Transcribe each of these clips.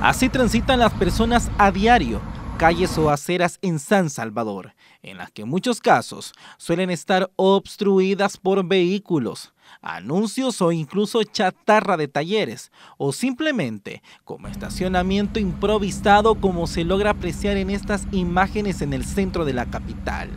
Así transitan las personas a diario calles o aceras en San Salvador, en las que en muchos casos suelen estar obstruidas por vehículos, anuncios o incluso chatarra de talleres, o simplemente como estacionamiento improvisado como se logra apreciar en estas imágenes en el centro de la capital.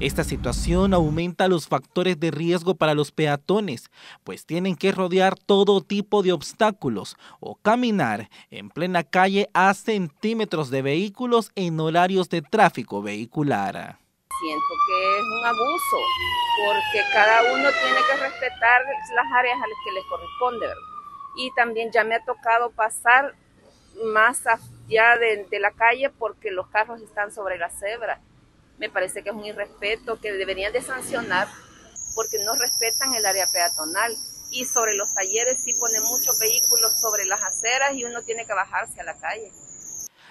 Esta situación aumenta los factores de riesgo para los peatones, pues tienen que rodear todo tipo de obstáculos o caminar en plena calle a centímetros de vehículos en horarios de tráfico vehicular siento que es un abuso, porque cada uno tiene que respetar las áreas a las que le corresponde, Y también ya me ha tocado pasar más allá de la calle porque los carros están sobre la cebra me parece que es un irrespeto que deberían de sancionar porque no respetan el área peatonal. Y sobre los talleres sí ponen muchos vehículos sobre las aceras y uno tiene que bajarse a la calle.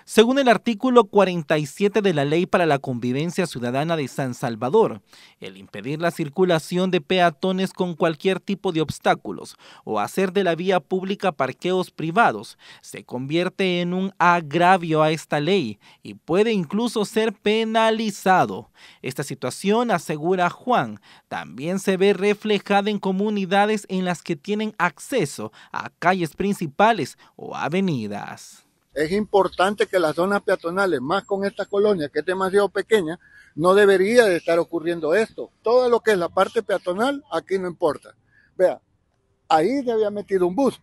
Según el artículo 47 de la Ley para la Convivencia Ciudadana de San Salvador, el impedir la circulación de peatones con cualquier tipo de obstáculos o hacer de la vía pública parqueos privados se convierte en un agravio a esta ley y puede incluso ser penalizado. Esta situación, asegura Juan, también se ve reflejada en comunidades en las que tienen acceso a calles principales o avenidas es importante que las zonas peatonales, más con esta colonia que es demasiado pequeña, no debería de estar ocurriendo esto. Todo lo que es la parte peatonal, aquí no importa. Vea, ahí se había metido un bus,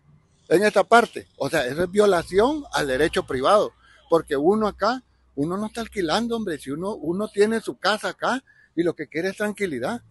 en esta parte. O sea, eso es violación al derecho privado, porque uno acá, uno no está alquilando, hombre, si uno, uno tiene su casa acá y lo que quiere es tranquilidad.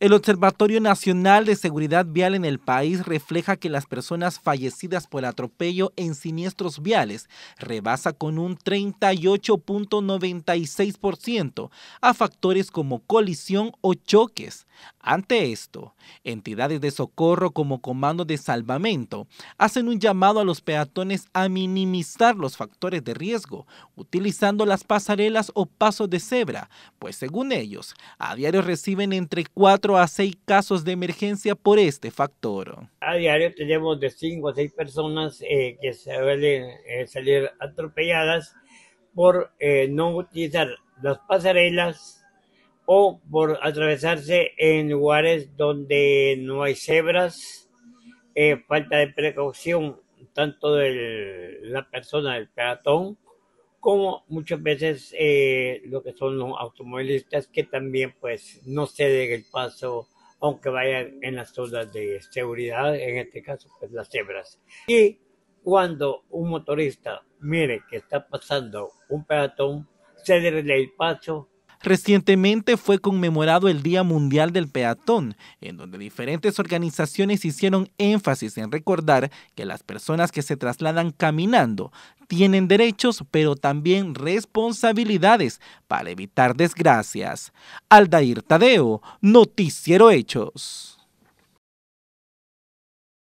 El Observatorio Nacional de Seguridad Vial en el país refleja que las personas fallecidas por atropello en siniestros viales rebasa con un 38.96% a factores como colisión o choques, ante esto, entidades de socorro como Comando de Salvamento hacen un llamado a los peatones a minimizar los factores de riesgo utilizando las pasarelas o pasos de cebra, pues según ellos, a diario reciben entre 4 a 6 casos de emergencia por este factor. A diario tenemos de 5 a 6 personas eh, que suelen eh, salir atropelladas por eh, no utilizar las pasarelas o por atravesarse en lugares donde no hay cebras, eh, falta de precaución tanto de la persona del peatón como muchas veces eh, lo que son los automovilistas que también pues no ceden el paso aunque vayan en las zonas de seguridad, en este caso pues, las cebras. Y cuando un motorista mire que está pasando un peatón, cederle el paso Recientemente fue conmemorado el Día Mundial del Peatón, en donde diferentes organizaciones hicieron énfasis en recordar que las personas que se trasladan caminando tienen derechos, pero también responsabilidades para evitar desgracias. Aldair Tadeo, Noticiero Hechos.